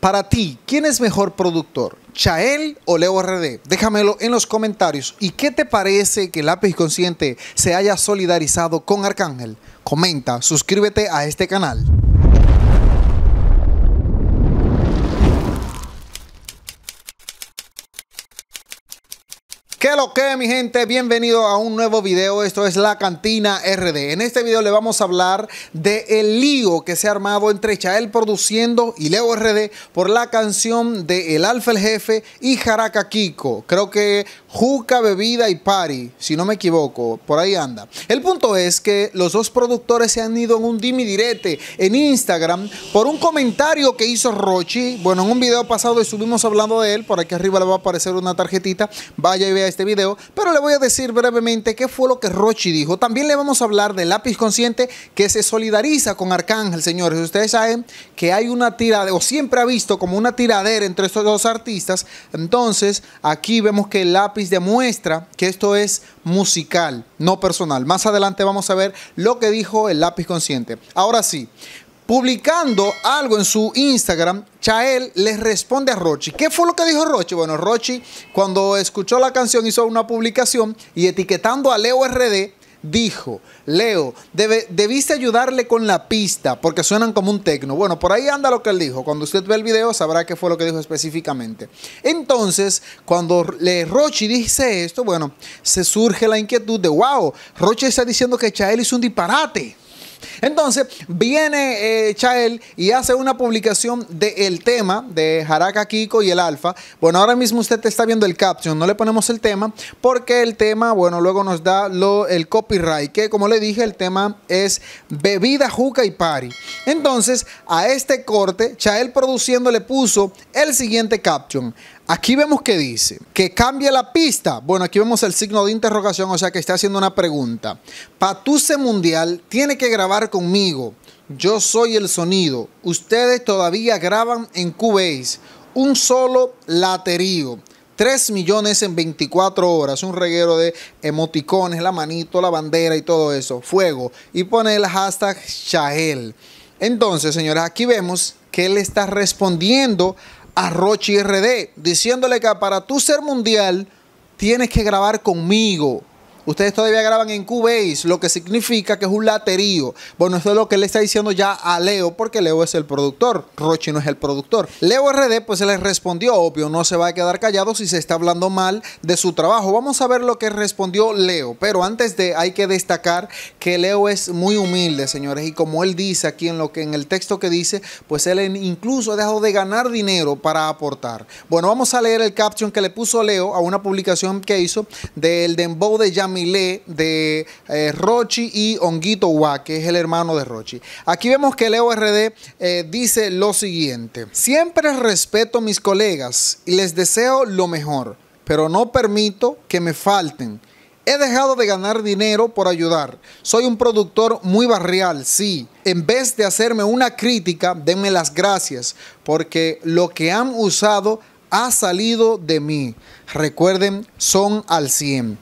Para ti, ¿quién es mejor productor? ¿Chael o Leo RD? Déjamelo en los comentarios. ¿Y qué te parece que Lápiz Consciente se haya solidarizado con Arcángel? Comenta, suscríbete a este canal. ¿Qué lo que mi gente? Bienvenido a un nuevo video, esto es La Cantina RD. En este video le vamos a hablar de el lío que se ha armado entre Chael produciendo y Leo RD por la canción de El Alfa el Jefe y Jaraca Kiko. Creo que Juca, Bebida y Pari, si no me equivoco, por ahí anda. El punto es que los dos productores se han ido en un dimi direte en Instagram por un comentario que hizo Rochi. Bueno, en un video pasado estuvimos hablando de él, por aquí arriba le va a aparecer una tarjetita, vaya y vea este video, pero le voy a decir brevemente qué fue lo que Rochi dijo. También le vamos a hablar del Lápiz Consciente que se solidariza con Arcángel, señores. Ustedes saben que hay una tirada o siempre ha visto como una tiradera entre estos dos artistas. Entonces, aquí vemos que el Lápiz demuestra que esto es musical, no personal. Más adelante vamos a ver lo que dijo el Lápiz Consciente. Ahora sí, Publicando algo en su Instagram, Chael le responde a Rochi. ¿Qué fue lo que dijo Rochi? Bueno, Rochi cuando escuchó la canción hizo una publicación y etiquetando a Leo RD dijo, Leo, debiste ayudarle con la pista porque suenan como un tecno. Bueno, por ahí anda lo que él dijo. Cuando usted ve el video sabrá qué fue lo que dijo específicamente. Entonces, cuando le, Rochi dice esto, bueno, se surge la inquietud de, wow, Rochi está diciendo que Chael hizo un disparate. Entonces, viene eh, Chael y hace una publicación del tema de Haraka Kiko y el Alfa. Bueno, ahora mismo usted está viendo el caption, no le ponemos el tema porque el tema, bueno, luego nos da lo, el copyright, que como le dije, el tema es bebida, juca y Pari. Entonces, a este corte, Chael produciendo le puso el siguiente caption. Aquí vemos que dice que cambia la pista. Bueno, aquí vemos el signo de interrogación, o sea que está haciendo una pregunta. Patuse Mundial tiene que grabar conmigo. Yo soy el sonido. Ustedes todavía graban en Cubase. Un solo laterío. 3 millones en 24 horas. Un reguero de emoticones, la manito, la bandera y todo eso. Fuego. Y pone el hashtag Shael. Entonces, señores, aquí vemos que él está respondiendo a a Rochi RD, diciéndole que para tú ser mundial tienes que grabar conmigo. Ustedes todavía graban en Cubase, lo que significa que es un laterío. Bueno, esto es lo que le está diciendo ya a Leo, porque Leo es el productor, Rochi no es el productor. Leo RD pues se les respondió, obvio, no se va a quedar callado si se está hablando mal de su trabajo. Vamos a ver lo que respondió Leo, pero antes de hay que destacar que Leo es muy humilde, señores, y como él dice aquí en lo que en el texto que dice, pues él incluso ha dejado de ganar dinero para aportar. Bueno, vamos a leer el caption que le puso Leo a una publicación que hizo del Dembow de Yami Lee de eh, Rochi y Honguito Wa, que es el hermano de Rochi. Aquí vemos que Leo RD eh, dice lo siguiente. Siempre respeto a mis colegas y les deseo lo mejor, pero no permito que me falten. He dejado de ganar dinero por ayudar. Soy un productor muy barrial, sí. En vez de hacerme una crítica, denme las gracias, porque lo que han usado ha salido de mí. Recuerden, son al 100.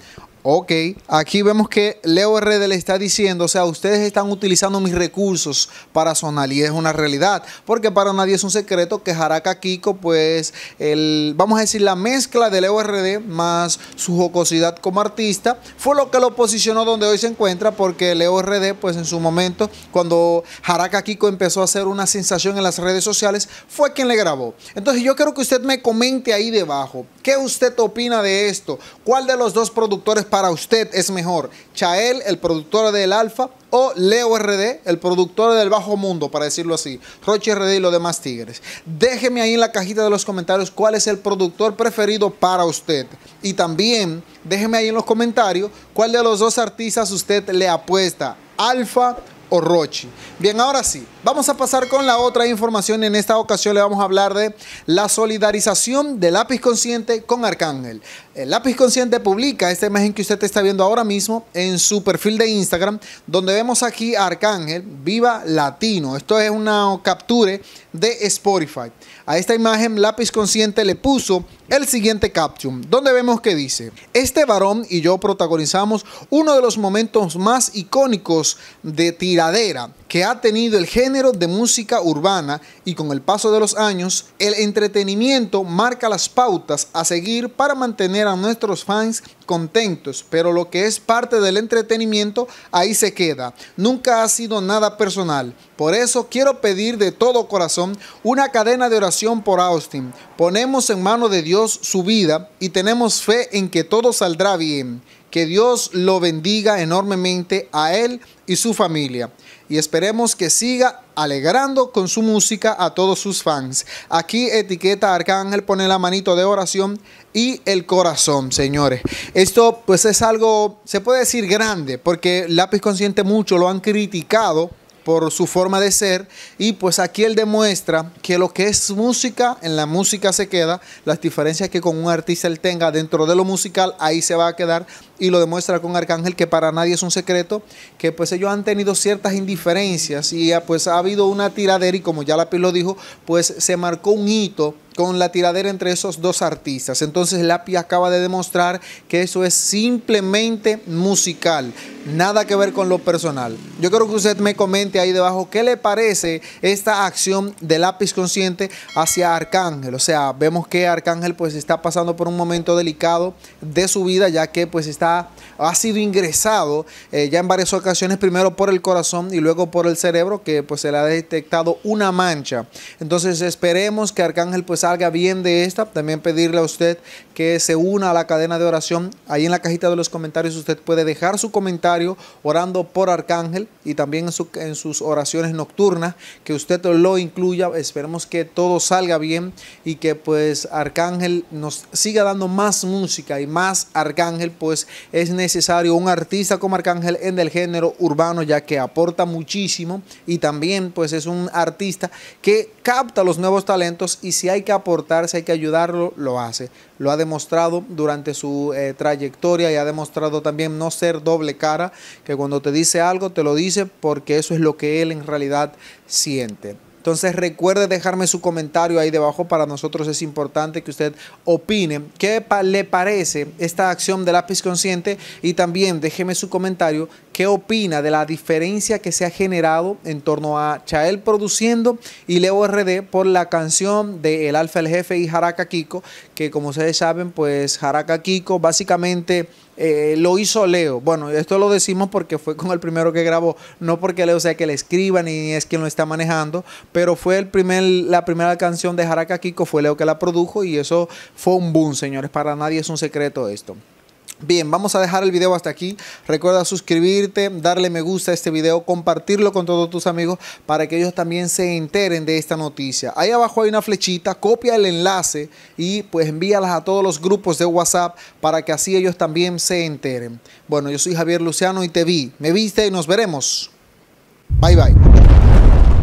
Ok, aquí vemos que Leo RD le está diciendo, o sea, ustedes están utilizando mis recursos para sonar y es una realidad, porque para nadie es un secreto que Jaraka Kiko, pues, el, vamos a decir, la mezcla de Leo RD más su jocosidad como artista fue lo que lo posicionó donde hoy se encuentra, porque Leo RD, pues en su momento, cuando Jaraka Kiko empezó a hacer una sensación en las redes sociales, fue quien le grabó. Entonces yo quiero que usted me comente ahí debajo, ¿qué usted opina de esto? ¿Cuál de los dos productores para usted es mejor? Chael, el productor del Alfa, o Leo RD, el productor del Bajo Mundo, para decirlo así, Roche RD y los demás Tigres. Déjeme ahí en la cajita de los comentarios cuál es el productor preferido para usted. Y también déjeme ahí en los comentarios cuál de los dos artistas usted le apuesta, Alfa o Rochi. Bien, ahora sí, vamos a pasar con la otra información. En esta ocasión le vamos a hablar de la solidarización de lápiz consciente con Arcángel. El Lápiz Consciente publica esta imagen que usted está viendo ahora mismo en su perfil de Instagram, donde vemos aquí a Arcángel Viva Latino. Esto es una capture de Spotify. A esta imagen Lápiz Consciente le puso el siguiente caption, donde vemos que dice, este varón y yo protagonizamos uno de los momentos más icónicos de tiradera que ha tenido el género de música urbana y con el paso de los años, el entretenimiento marca las pautas a seguir para mantener a nuestros fans contentos, pero lo que es parte del entretenimiento ahí se queda. Nunca ha sido nada personal. Por eso quiero pedir de todo corazón una cadena de oración por Austin. Ponemos en mano de Dios su vida y tenemos fe en que todo saldrá bien. Que Dios lo bendiga enormemente a él y su familia. Y esperemos que siga alegrando con su música a todos sus fans. Aquí etiqueta Arcángel, pone la manito de oración y el corazón, señores. Esto pues es algo, se puede decir grande, porque Lápiz Consciente mucho lo han criticado por su forma de ser. Y pues aquí él demuestra que lo que es música, en la música se queda. Las diferencias que con un artista él tenga dentro de lo musical, ahí se va a quedar. Y lo demuestra con Arcángel, que para nadie es un secreto, que pues ellos han tenido ciertas indiferencias y ah, pues ha habido una tiradera y como ya la lo dijo, pues se marcó un hito con la tiradera entre esos dos artistas. Entonces lápiz acaba de demostrar que eso es simplemente musical, nada que ver con lo personal. Yo quiero que usted me comente ahí debajo qué le parece esta acción de Lápiz Consciente hacia Arcángel. O sea, vemos que Arcángel pues está pasando por un momento delicado de su vida ya que pues está ha sido ingresado eh, ya en varias ocasiones primero por el corazón y luego por el cerebro que pues se le ha detectado una mancha. Entonces esperemos que Arcángel pues salga bien de esta. También pedirle a usted que se una a la cadena de oración. Ahí en la cajita de los comentarios usted puede dejar su comentario orando por Arcángel y también en, sus oraciones nocturnas, que usted lo incluya. Esperemos que todo salga bien y que pues Arcángel nos siga dando más música y más Arcángel, pues es necesario un artista como Arcángel en el género urbano, ya que aporta muchísimo y también pues es un artista que capta los nuevos talentos y si hay que aportarse hay que ayudarlo, lo hace. Lo ha demostrado durante su eh, trayectoria y ha demostrado también no ser doble cara, que cuando te dice algo te lo dice porque eso es lo que él en realidad siente. Entonces recuerde dejarme su comentario ahí debajo. Para nosotros es importante que usted opine qué le parece esta acción del lápiz consciente y también déjeme su comentario qué opina de la diferencia que se ha generado en torno a Chael produciendo y Leo RD por la canción de El Alfa el Jefe y Haraka Kiko, que como ustedes saben, pues Haraka Kiko básicamente eh, lo hizo Leo. Bueno, esto lo decimos porque fue con el primero que grabó, no porque Leo sea que le escriba ni es quien lo está manejando, pero fue el primer, la primera canción de Jaraka Kiko, fue Leo que la produjo y eso fue un boom, señores. Para nadie es un secreto esto. Bien, vamos a dejar el video hasta aquí. Recuerda suscribirte, darle me gusta a este video, compartirlo con todos tus amigos para que ellos también se enteren de esta noticia. Ahí abajo hay una flechita, copia el enlace y pues envíalas a todos los grupos de WhatsApp para que así ellos también se enteren. Bueno, yo soy Javier Luciano y te vi, me viste y nos veremos. Bye bye.